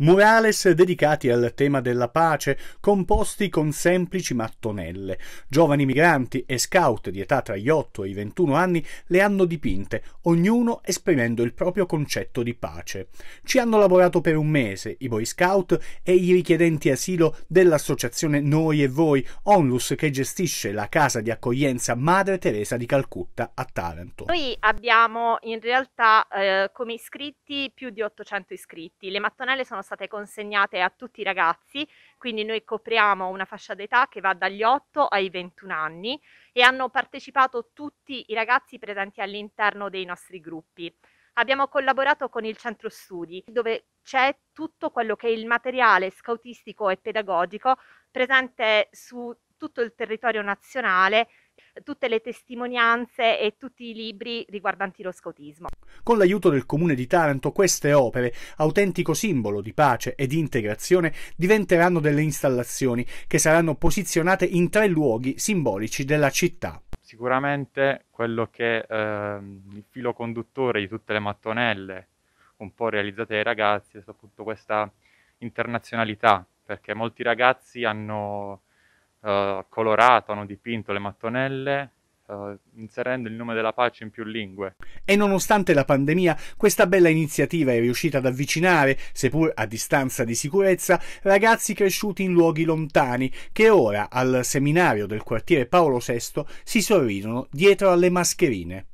Murales dedicati al tema della pace, composti con semplici mattonelle. Giovani migranti e scout di età tra gli 8 e i 21 anni le hanno dipinte, ognuno esprimendo il proprio concetto di pace. Ci hanno lavorato per un mese i Boy Scout e i richiedenti asilo dell'associazione Noi e Voi, onlus che gestisce la casa di accoglienza Madre Teresa di Calcutta a Taranto. Noi abbiamo in realtà eh, come iscritti più di 800 iscritti. Le mattonelle sono state state consegnate a tutti i ragazzi, quindi noi copriamo una fascia d'età che va dagli 8 ai 21 anni e hanno partecipato tutti i ragazzi presenti all'interno dei nostri gruppi. Abbiamo collaborato con il centro studi dove c'è tutto quello che è il materiale scautistico e pedagogico presente su tutto il territorio nazionale tutte le testimonianze e tutti i libri riguardanti lo scotismo. Con l'aiuto del comune di Taranto queste opere, autentico simbolo di pace e di integrazione, diventeranno delle installazioni che saranno posizionate in tre luoghi simbolici della città sicuramente quello che è ehm, il filo conduttore di tutte le mattonelle un po' realizzate dai ragazzi è appunto questa internazionalità, perché molti ragazzi hanno eh, colorato, hanno dipinto le mattonelle, eh, inserendo il nome della pace in più lingue. E nonostante la pandemia, questa bella iniziativa è riuscita ad avvicinare, seppur a distanza di sicurezza, ragazzi cresciuti in luoghi lontani, che ora al seminario del quartiere Paolo VI si sorridono dietro alle mascherine.